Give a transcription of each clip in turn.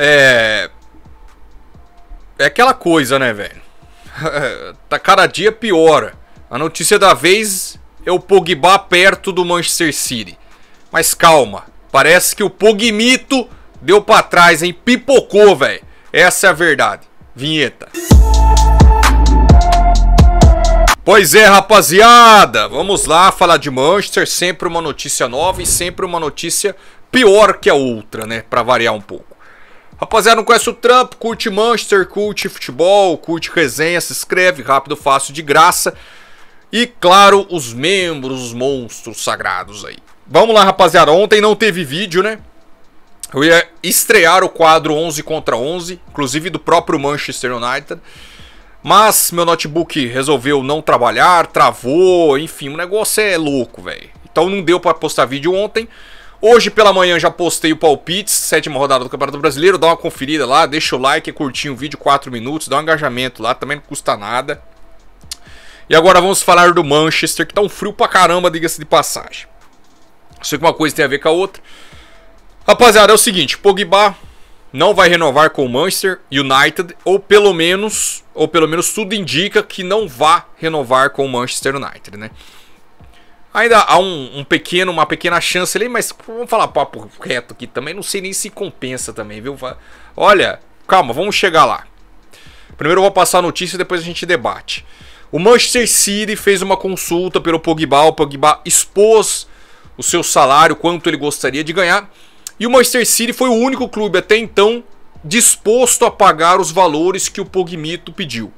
É. É aquela coisa, né, velho? tá cada dia piora. A notícia da vez é o Pogba perto do Manchester City. Mas calma, parece que o Pogmito deu para trás, hein? Pipocou, velho. Essa é a verdade. Vinheta. Pois é, rapaziada, vamos lá falar de Manchester, sempre uma notícia nova e sempre uma notícia pior que a outra, né, para variar um pouco. Rapaziada, não conhece o Trump? Curte Manchester, curte futebol, curte resenha, se inscreve, rápido, fácil, de graça. E claro, os membros, os monstros sagrados aí. Vamos lá, rapaziada. Ontem não teve vídeo, né? Eu ia estrear o quadro 11 contra 11, inclusive do próprio Manchester United. Mas meu notebook resolveu não trabalhar, travou, enfim, o negócio é louco, velho. Então não deu para postar vídeo ontem. Hoje pela manhã já postei o palpite, sétima rodada do Campeonato Brasileiro. Dá uma conferida lá, deixa o like, é curtinho o vídeo, 4 minutos, dá um engajamento lá, também não custa nada. E agora vamos falar do Manchester, que tá um frio pra caramba, diga-se de passagem. Sei que uma coisa tem a ver com a outra. Rapaziada, é o seguinte, Pogba não vai renovar com o Manchester United, ou pelo menos, ou pelo menos tudo indica que não vá renovar com o Manchester United, né? Ainda há um, um, pequeno, uma pequena chance ali, mas vamos falar papo reto aqui também. Não sei nem se compensa também, viu? Olha, calma, vamos chegar lá. Primeiro eu vou passar a notícia e depois a gente debate. O Manchester City fez uma consulta pelo Pogba. O Pogba expôs o seu salário, quanto ele gostaria de ganhar. E o Manchester City foi o único clube até então disposto a pagar os valores que o Pogmito pediu.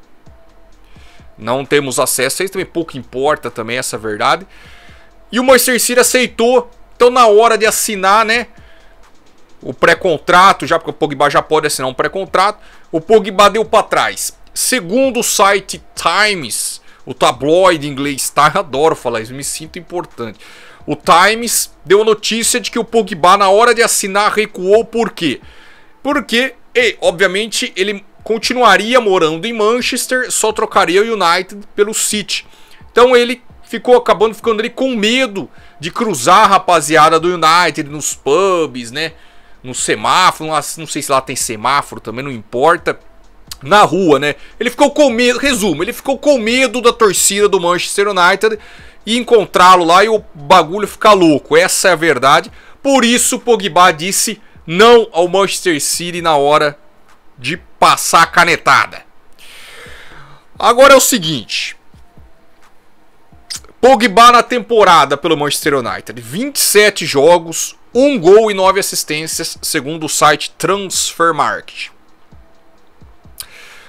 Não temos acesso a isso também, pouco importa também essa verdade. E o Manchester City aceitou. Então na hora de assinar, né? O pré-contrato, já porque o Pogba já pode assinar um pré-contrato. O Pogba deu para trás. Segundo o site Times, o tabloide inglês Time, tá? adoro falar isso, me sinto importante. O Times deu notícia de que o Pogba, na hora de assinar, recuou por quê? Porque, e, obviamente, ele continuaria morando em Manchester, só trocaria o United pelo City. Então ele ficou acabando ficando ali com medo de cruzar a rapaziada do United nos pubs, né? No semáforo, não sei se lá tem semáforo também, não importa. Na rua, né? Ele ficou com medo, resumo, ele ficou com medo da torcida do Manchester United e encontrá-lo lá e o bagulho ficar louco. Essa é a verdade. Por isso Pogba disse não ao Manchester City na hora de passar a canetada. Agora é o seguinte, Pogba na temporada pelo Manchester United, 27 jogos, 1 gol e 9 assistências, segundo o site Transfermarkt.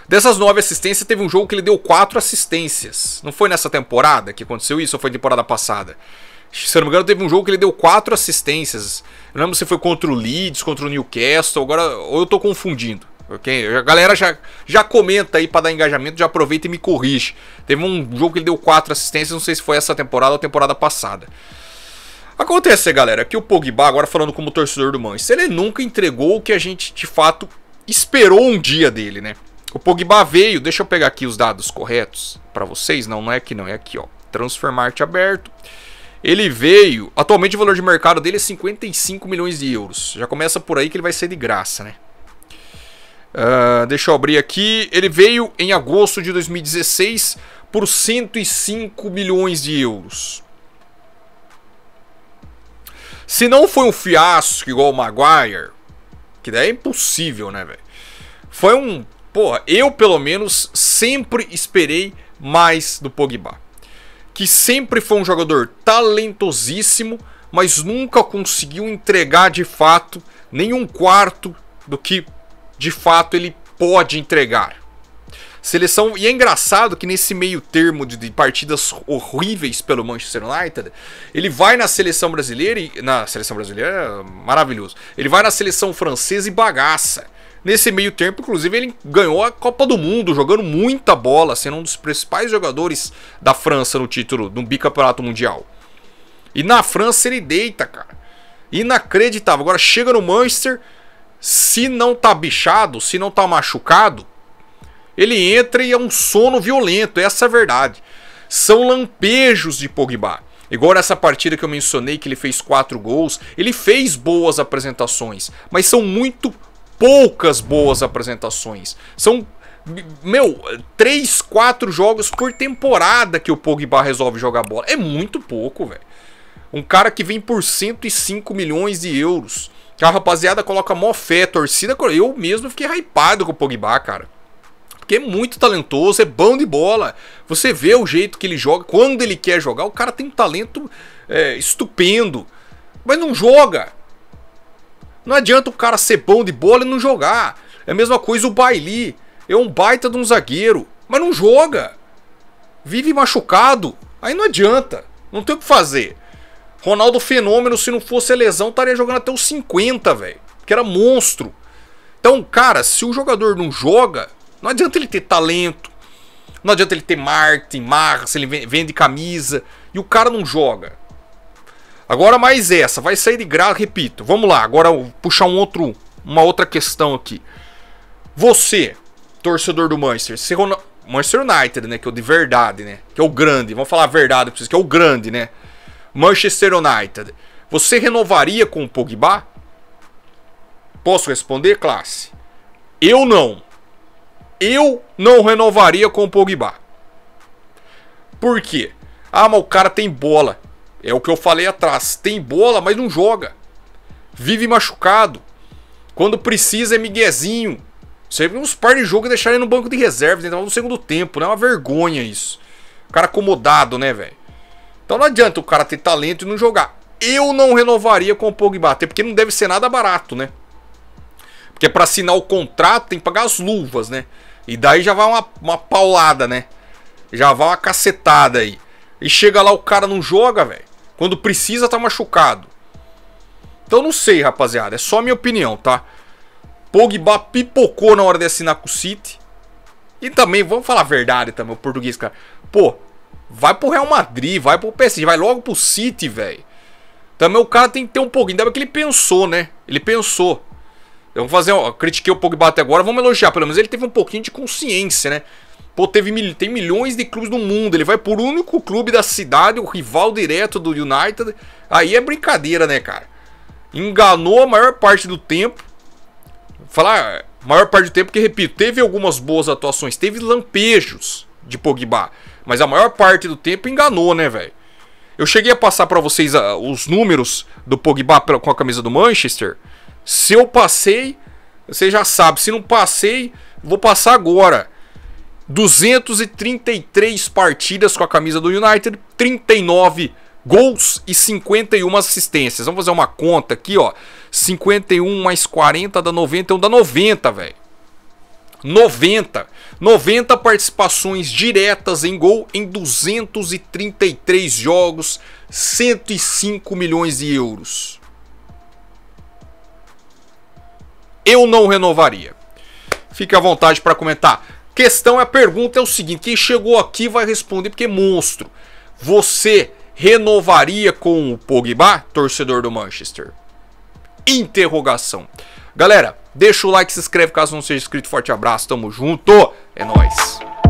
Dessas 9 assistências, teve um jogo que ele deu 4 assistências. Não foi nessa temporada que aconteceu isso, ou foi temporada passada? Se eu não me engano, teve um jogo que ele deu 4 assistências. Eu não lembro se foi contra o Leeds, contra o Newcastle, agora ou eu estou confundindo. Quem, a galera já, já comenta aí para dar engajamento, já aproveita e me corrige. Teve um jogo que ele deu quatro assistências, não sei se foi essa temporada ou temporada passada. Acontece, galera, que o Pogba, agora falando como torcedor do Manchester, ele nunca entregou o que a gente de fato esperou um dia dele, né? O Pogba veio, deixa eu pegar aqui os dados corretos para vocês. Não, não é aqui não, é aqui, ó. Transfermarkt aberto. Ele veio, atualmente o valor de mercado dele é 55 milhões de euros. Já começa por aí que ele vai ser de graça, né? Ah, deixa eu abrir aqui. Ele veio em agosto de 2016 por 105 milhões de euros. Se não foi um fiasco igual o Maguire, que daí é impossível, né, velho? Foi um. Porra, eu pelo menos sempre esperei mais do Pogba. Que sempre foi um jogador talentosíssimo, mas nunca conseguiu entregar de fato nenhum quarto do que de fato ele pode entregar. Seleção. E é engraçado que nesse meio termo de, de, partidas horríveis pelo Manchester United, ele vai na seleção brasileira e. Na seleção brasileira é maravilhoso. Ele vai na seleção francesa e bagaça. Nesse meio tempo, inclusive, ele ganhou a Copa do Mundo, jogando muita bola, sendo um dos principais jogadores da França no título, do bicampeonato mundial. E na França ele deita, cara. Inacreditável. Agora chega no Manchester, se não tá bichado, se não tá machucado, ele entra e é um sono violento, essa é a verdade. São lampejos de Pogba. Igual nessa partida que eu mencionei que ele fez quatro gols, ele fez boas apresentações, mas são muito poucas boas apresentações. São meu, três, quatro jogos por temporada que o Pogba resolve jogar bola. É muito pouco, velho. Um cara que vem por 105 milhões de euros. Que a rapaziada coloca mó fé, torcida. Eu mesmo fiquei hypado com o Pogba, cara. Porque é muito talentoso, é bom de bola. Você vê o jeito que ele joga, quando ele quer jogar. O cara tem um talento é, estupendo. Mas não joga. Não adianta o cara ser bom de bola e não jogar. É a mesma coisa o Bailey. É um baita de um zagueiro. Mas não joga. Vive machucado. Aí não adianta. Não tem o que fazer. Ronaldo Fenômeno, se não fosse a lesão, estaria jogando até os 50, velho. Que era monstro. Então, cara, se o jogador não joga, não adianta ele ter talento. Não adianta ele ter marketing, marra, se ele vende camisa. E o cara não joga. Agora mais essa, vai sair de graça, repito. Vamos lá, agora puxar um outro, uma outra questão aqui. Você, torcedor do Manchester, se Ronaldo, Manchester United, né, que é o de verdade, né, que é o grande, vamos falar a verdade pra vocês, que é o grande, né. Manchester United. Você renovaria com o Pogba? Posso responder, classe? Eu não. Eu não renovaria com o Pogba. Por quê? Ah, mas o cara tem bola. É o que eu falei atrás. Tem bola, mas não joga. Vive machucado. Quando precisa é miguezinho. Sempre uns par de jogo e deixar ele no banco de reserva, então no segundo tempo, né? É uma vergonha isso. O cara acomodado, né, velho? Então não adianta o cara ter talento e não jogar. Eu não renovaria com o Pogba, até porque não deve ser nada barato, né? Porque para assinar o contrato tem que pagar as luvas, né? E daí já vai uma, uma paulada, né? Já vai uma cacetada aí. E chega lá o cara não joga, velho. Quando precisa tá machucado. Então não sei, rapaziada. É só minha opinião, tá? Pogba pipocou na hora de assinar com o City. E também, vamos falar a verdade também, o português, cara. Pô, Vai pro Real Madrid, vai pro PSG, vai logo pro City, velho. Também o cara tem que ter um pouquinho. Ainda bem que ele pensou, né? Ele pensou. Eu fazer, ó, critiquei o Pogba até agora, vamos elogiar, pelo menos ele teve um pouquinho de consciência, né? Pô, teve, tem milhões de clubes no mundo, ele vai por único clube da cidade, o rival direto do United. Aí é brincadeira, né, cara? Enganou a maior parte do tempo. Falar maior parte do tempo, que repito, teve algumas boas atuações, teve lampejos de Pogba. Mas a maior parte do tempo enganou, né, velho? Eu cheguei a passar para vocês ah, os números do Pogba com a camisa do Manchester. Se eu passei, você já sabe. Se não passei, vou passar agora. 233 partidas com a camisa do United, 39 gols e 51 assistências. Vamos fazer uma conta aqui, ó. 51 mais 40 dá 91, dá 90, velho. 90. 90 participações diretas em gol em 233 jogos, 105 milhões de euros. Eu não renovaria. Fique à vontade para comentar. Questão é a pergunta é o seguinte, quem chegou aqui vai responder porque é monstro. Você renovaria com o Pogba, torcedor do Manchester? Interrogação. Galera, Deixa o like, se inscreve caso não seja inscrito. Forte abraço, tamo junto. É nóis.